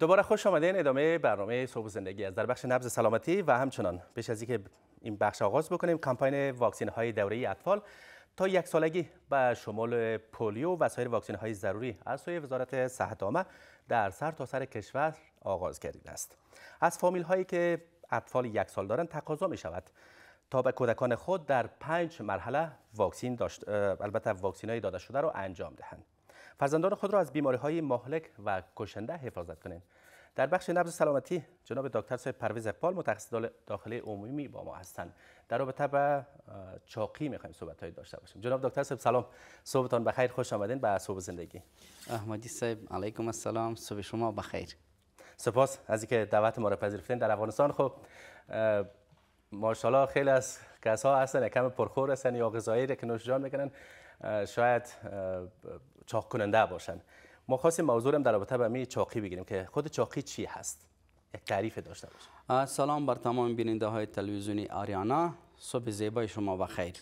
دوباره خوش آمدین ادامه برنامه صبح زندگی از در بخش نبز سلامتی و همچنان پیش از اینکه این بخش آغاز بکنیم کمپاین واکسین های دوره اطفال تا یک سالگی به شمال پولیو و سایر واکسین های ضروری از سوی وزارت صحت عامه در سر تا سر کشور آغاز گردیده است از فامیل هایی که اطفال یک سال دارند تقاضا می شود تا به کودکان خود در پنج مرحله واکسین داشت البته واکسین های داده شده را انجام دهند فرزندان خود را از بیماری های مهلک و کشنده حفاظت کنید در بخش نبض سلامتی جناب دکتر سید پرویز اقبال متخصص داخلی عمومی با ما هستند در رابطه به چاقی میخوایم صحبت های داشته باشیم جناب دکتر صاحب سلام صبحتان بخیر خوش آمدین به صبح زندگی احمدی صاحب علیکم السلام صبح شما بخیر سپاس از اینکه دعوت ما را پذیرفتین در افغانستان خب ماشاءالله خیلی از کسا هستن کم پرخور هستن یا غذایی که که جان میکنن شاید چاق کننده باشن ما خواستیم موضوع در رابطه به می چاقی بگیریم که خود چاقی چی هست یک تعریف داشته باشه سلام بر تمام بیننده های تلویزیونی آریانا صبح زیبای شما و خیر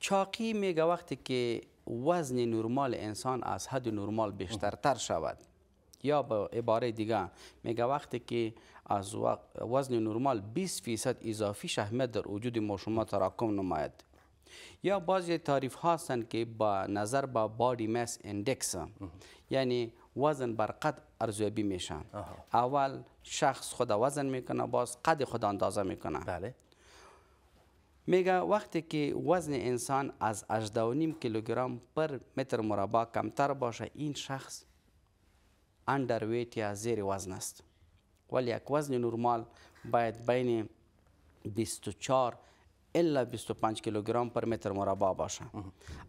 چاقی میگه وقتی که وزن نرمال انسان از حد نرمال بیشتر تر شود یا به عباره دیگه میگه وقتی که از وزن نرمال 20 فیصد اضافی شهمت در وجود ما شما تراکم نماید یا بعضی تعریف ها هستند که با نظر با بادی مس اندکس یعنی وزن بر قد ارزیابی میشن اول شخص خود وزن میکنه باز قد خود اندازه میکنه بله میگه وقتی که وزن انسان از 18.5 کیلوگرم پر متر مربع کمتر باشه این شخص اندرویت یا زیر وزن است ولی یک وزن نرمال باید بین 24 الا 25 کیلوگرم پر متر مربع باشه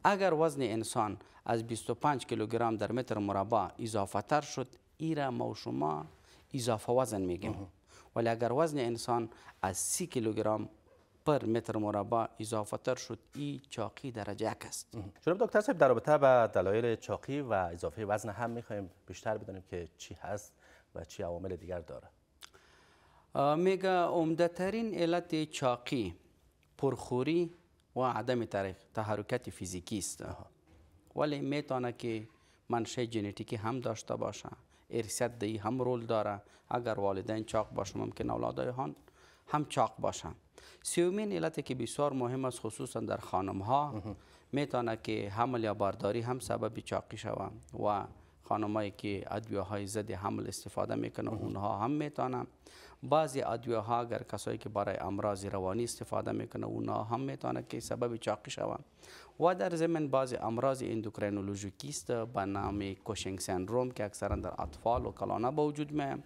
اگر وزن انسان از 25 کیلوگرم در متر مربع اضافه تر شد ایره ما و شما اضافه وزن میگیم ولی اگر وزن انسان از 30 کیلوگرم پر متر مربع اضافه تر شد این چاقی درجه یک است جناب دکتر صاحب در رابطه با دلایل چاقی و اضافه وزن هم میخوایم بیشتر بدانیم که چی هست و چی عوامل دیگر داره میگه عمدهترین علت چاقی پرخوری و عدم تحرکت فیزیکی است ولی میتونه که منشه ژنتیکی هم داشته باشه ارثیت دهی هم رول داره اگر والدین چاق باشه ممکن اولادای هان هم چاق باشن سیومین علتی که بسیار مهم است خصوصا در خانم ها میتونه که حمل یا بارداری هم سبب چاقی شوه و خانمایی که ادویه های ضد حمل استفاده میکنه اونها هم میتونن بعضی ادویه‌ها اگر کسایی که برای امراض روانی استفاده میکنه اونا هم میتونه که سبب چاقی شوند و در ضمن بعضی امراض اندوکرینولوژیکی است به نام کوشنگ سندروم که اکثرا در اطفال و کلانه به وجود میاد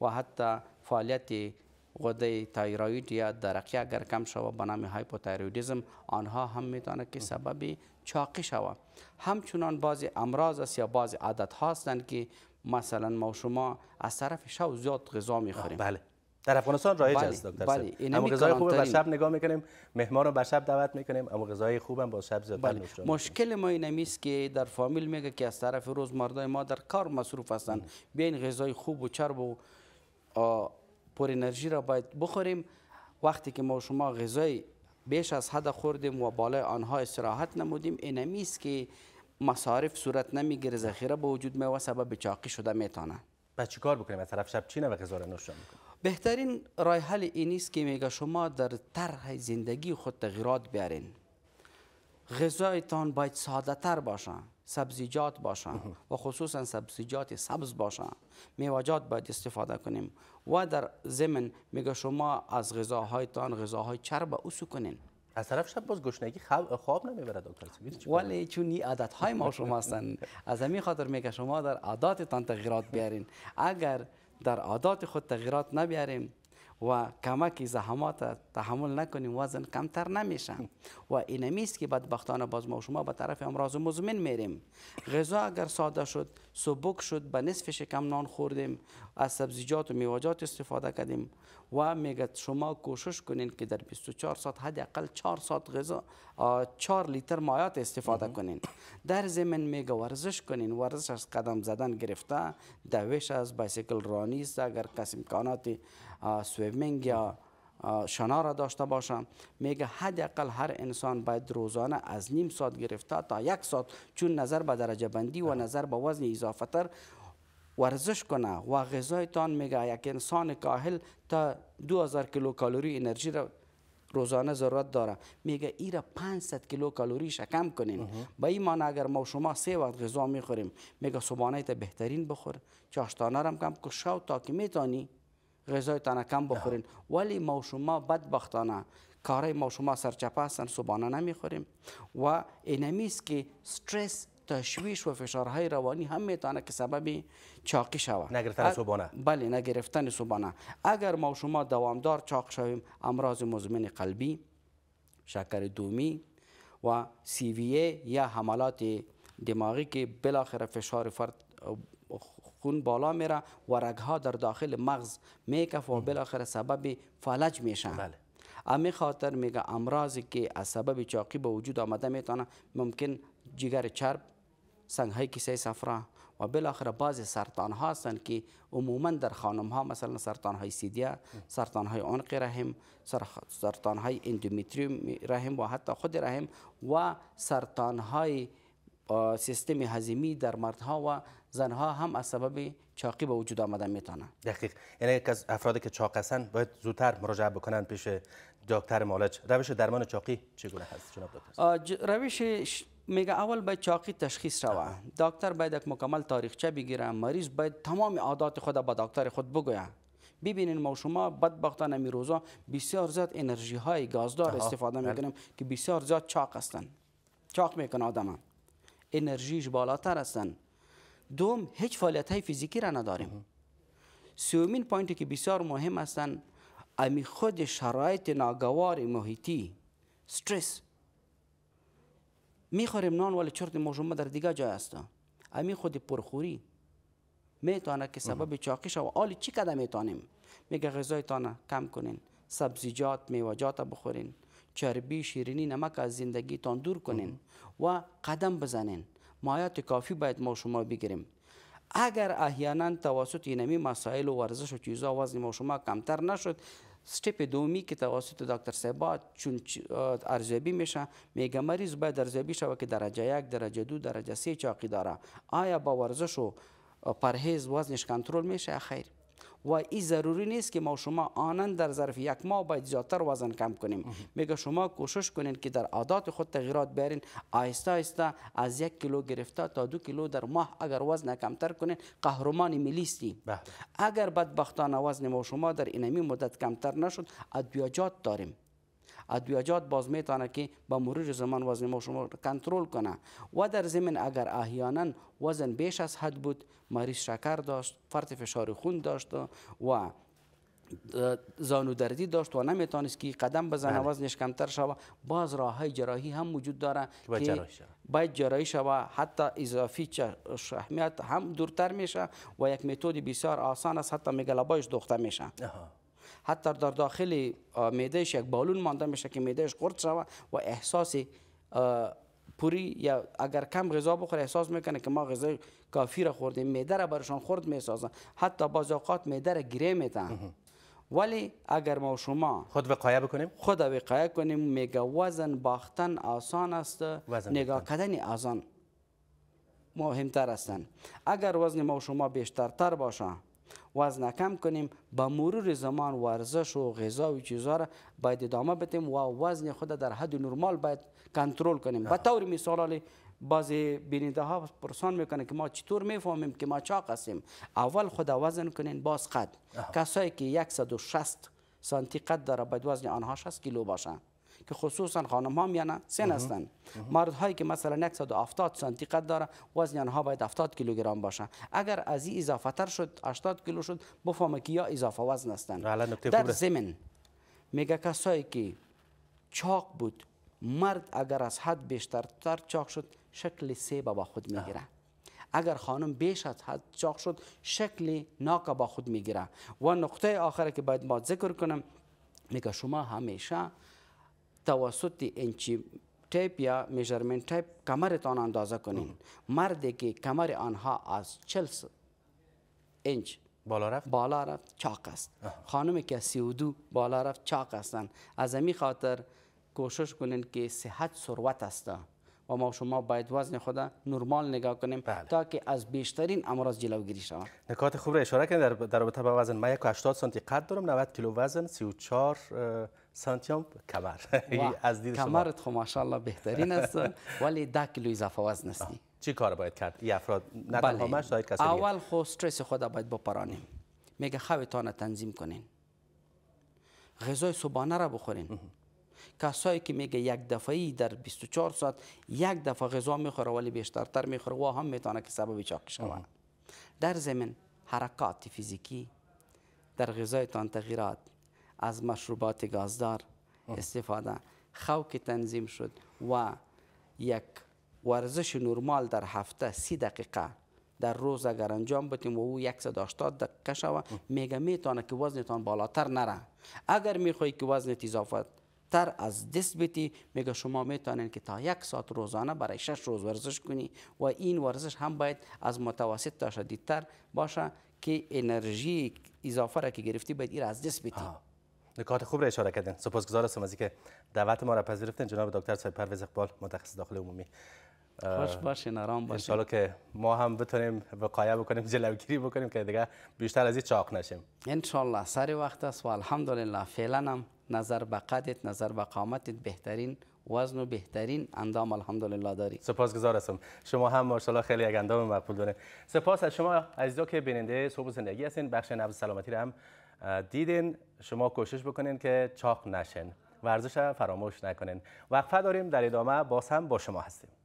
و حتی فعالیت غده تایروید یا درقیه اگر کم شوه به نام هایپوتایرویدیزم آنها هم میتونه که سبب چاقی شوه همچنان بعضی امراض است یا بعضی عادت هستند که مثلا ما شما از طرف شو زیاد غذا میخوریم بله در افغانستان رایج است بله، دکتر بله. یعنی اما غذای خوب به شب نگاه میکنیم مهمان رو به شب دعوت میکنیم اما غذای خوبم با شب زیاد بله. مشکل ما این است که در فامیل میگه که از طرف روز مردای ما در کار مصروف هستند بیاین غذای خوب و چرب و پر انرژی را باید بخوریم وقتی که ما شما غذای بیش از حد خوردیم و بالای آنها استراحت نمودیم این است که مصارف صورت نمیگیره ذخیره به وجود و سبب چاقی شده میتانه بعد چیکار بکنیم از طرف شب چی نه غذا را نوشان بهترین رای حل این است که میگه شما در طرح زندگی خود تغییرات بیارین غذایتان باید ساده تر باشن سبزیجات باشن و خصوصا سبزیجات سبز باشن میواجات باید استفاده کنیم و در زمن میگه شما از غذاهایتان غذاهای چرب اوسو کنین از طرف شب باز گشنگی خواب, خواب نمیبره دکتر ولی چون این عادت های ما شما از همین خاطر میگه شما در عاداتتان تغییرات بیارین اگر در عادات خود تغییرات نبیاریم و کمک زحمات تحمل نکنیم وزن کمتر نمیشن و این که که بدبختانه باز ما شما به طرف امراض مزمن میریم غذا اگر ساده شد سبک شد به نصفش کم نان خوردیم از سبزیجات و میوجات استفاده کردیم و میگه شما کوشش کنین که در 24 ساعت حداقل 4 ساعت غذا 4 لیتر مایات استفاده کنین در ضمن میگه ورزش کنین ورزش از قدم زدن گرفته دوش از بایسیکل رانی است اگر کسی کاناتی سویمینگ یا شنا را داشته باشم میگه حداقل هر انسان باید روزانه از نیم ساعت گرفته تا یک ساعت چون نظر به درجه بندی و نظر به وزن اضافه تر ورزش کنه و غذایتان میگه یک انسان کاهل تا 2000 کیلو کالری انرژی را روزانه ضرورت داره میگه ای را 500 کیلو کالری شکم کنین با این معنی اگر ما شما سه وقت غذا میخوریم میگه صبحانه تا بهترین بخور چاشتانه کم کشاو تا که میتانی تانه کم بخورین ولی ما شما بدبختانه کارای ما شما سرچپه هستن صبحانه نمیخوریم و اینمیست که استرس تشویش و فشارهای روانی هم میتونه که سببی چاقی شود نگرفتن صبحانه بله نگرفتن صبحانه اگر ما شما دوامدار چاق شویم امراض مزمن قلبی شکر دومی و سی وی یا حملات دماغی که بالاخره فشار فرد خون بالا میره و رگها در داخل مغز میکف و بالاخره سبب فلج میشن بله. امی خاطر میگه امراضی که از سبب چاقی به وجود آمده میتونه ممکن جگر چرب سنگ های کیسه صفرا و بالاخره بعضی سرطان ها هستند که عموما در خانم ها مثلا سرطان های سیدیا سرطان های عنق رحم سرطان های اندومتریوم رحم و حتی خود رحم و سرطان های سیستم هزیمی در مردها و زنها هم از سبب چاقی به وجود آمدن میتونه دقیق یعنی یک افرادی که چاق هستن باید زودتر مراجعه بکنن پیش دکتر مالج روش درمان چاقی چگونه هست جناب دکتر روش میگه اول باید چاقی تشخیص روه دکتر باید یک مکمل تاریخچه بگیره مریض باید تمام عادات خود با دکتر خود بگویه ببینین ما شما بدبختان امی روزا بسیار زیاد انرژی های گازدار استفاده بله. میکنیم که بسیار زیاد چاق هستن چاق میکنه آدم انرژیش بالاتر هستن دوم هیچ فعالیت های فیزیکی را نداریم سومین پوینتی که بسیار مهم هستن امی خود شرایط ناگوار محیطی استرس میخوریم نان ولی چرت مجموعه در دیگه جای است امی خود پرخوری میتونه که سبب چاقش و آلی چی کده میتونیم میگه غذای تانه کم کنین سبزیجات میواجات بخورین چربی شیرینی نمک از زندگیتان دور کنین و قدم بزنین مایات کافی باید ما شما بگیریم اگر احیانا توسط اینمی مسائل و ورزش و چیزا وزن ما شما کمتر نشد ستپ دومی که توسط دکتر سبا چون ارزیابی میشه میگه مریض باید ارزیابی شوه که درجه یک درجه دو درجه سه چاقی داره آیا با ورزش و پرهیز وزنش کنترل میشه خیر و این ضروری نیست که ما شما آنن در ظرف یک ماه باید زیادتر وزن کم کنیم میگه شما کوشش کنین که در عادات خود تغییرات بیارین آهسته آهسته از یک کیلو گرفته تا دو کیلو در ماه اگر وزن کمتر کنین قهرمان ملی بله. اگر بدبختانه وزن ما شما در اینمی مدت کمتر نشد ادویجات داریم ادویاجات باز میتونه که با مرور زمان وزن ما شما کنترل کنه و در ضمن اگر احیانا وزن بیش از حد بود مریض شکر داشت فرط فشار خون داشت و زانو دردی داشت و نمیتونست که قدم بزنه بله. وزنش کمتر شوه باز راه های جراحی هم وجود داره که باید جراحی شوه حتی اضافی اهمیت هم دورتر میشه و یک متد بسیار آسان است حتی میگلبایش دوخته میشه حتی در داخل معدهش یک بالون مانده میشه که میدهش قرد شوه و احساس پوری یا اگر کم غذا بخوره احساس میکنه که ما غذای کافی را خوردیم میده را برشان خورد میسازن حتی بعض اوقات میده را گیره میدن ولی اگر ما و شما خود وقایه بکنیم خود وقایه کنیم میگه وزن باختن آسان است نگاه کردن آسان مهمتر هستند اگر وزن ما و شما تر باشه وزن کم کنیم با مرور زمان ورزش و غذا و چیزها را باید ادامه بدیم و وزن خود در حد نرمال باید کنترل کنیم به طور مثال بعضی بیننده ها پرسان میکنه که ما چطور میفهمیم که ما چاق هستیم اول خود وزن کنین باز قد کسایی که 160 سانتی قد داره باید وزن آنها 60 کیلو باشه که خصوصا خانم ها میانه سن مرد هایی که مثلا 170 سانتی قد داره وزن آنها باید 70 کیلوگرم باشه اگر از این اضافه تر شد 80 کیلو شد بفهم که یا اضافه وزن هستند بله، در زمین میگه کسایی که چاق بود مرد اگر از حد بیشتر تر چاق شد شکل سیبه با خود میگیره اگر خانم بیش از حد چاق شد شکل ناک با خود میگیره و نقطه آخری که باید ما ذکر کنم میگه شما همیشه توسط انچی تایپ یا میجرمنت تیپ کمرتان اندازه کنین مرد که کمر آنها از 40 انچ بالا رفت بالا رفت چاق است خانم که 32 بالا رفت چاق هستند از همین خاطر کوشش کنین که صحت ثروت است و ما شما باید وزن خودا نرمال نگاه کنیم بله. تا که از بیشترین امراض جلوگیری شود نکات خوب را اشاره در رابطه با وزن من 180 سانتی قد دارم 90 کیلو وزن 34 سانتیام کمر از دید شما کمرت خو خب ماشاءالله بهترین است ولی ده کیلو اضافه وزن است چی کار باید کرد این افراد نه بله. اول خو خب استرس خود باید بپرانیم میگه خوابتان تنظیم کنین غذای صبحانه را بخورین کسایی که میگه یک دفعه در 24 ساعت یک دفعه غذا میخوره ولی بیشتر تر میخوره و هم میتونه که سبب چاق شوه در زمین حرکات فیزیکی در غذایتان تغییرات از مشروبات گازدار استفاده خوک تنظیم شد و یک ورزش نرمال در هفته سی دقیقه در روز اگر انجام بتیم و او 180 دقیقه شوه میگه میتونه که وزنتان بالاتر نره اگر میخوایی که وزنت اضافه تر از دست بیتی میگه شما میتونین که تا یک ساعت روزانه برای شش روز ورزش کنی و این ورزش هم باید از متوسط تا شدیدتر باشه که انرژی اضافه را که گرفتی باید از دست بیتی نکات خوب را اشاره کردین سپاسگزار هستم از اینکه دعوت ما را پذیرفتین جناب دکتر سید پرویز اقبال متخصص داخل عمومی خوش باشین آرام باشین انشالله که ما هم بتونیم وقایه بکنیم جلوگیری بکنیم که دیگه بیشتر از این چاق نشیم انشالله سری وقت است و الحمدلله فعلا هم نظر به قدت نظر به قامتت بهترین وزن و بهترین اندام الحمدلله داری سپاسگزار هستم شما هم ماشاءالله خیلی یک اندام مقبول داره سپاس از شما عزیزا که بیننده صبح زندگی هستین بخش نبض سلامتی را هم دیدین شما کوشش بکنین که چاق نشین ورزش فراموش نکنین وقفه داریم در ادامه باز هم با شما هستیم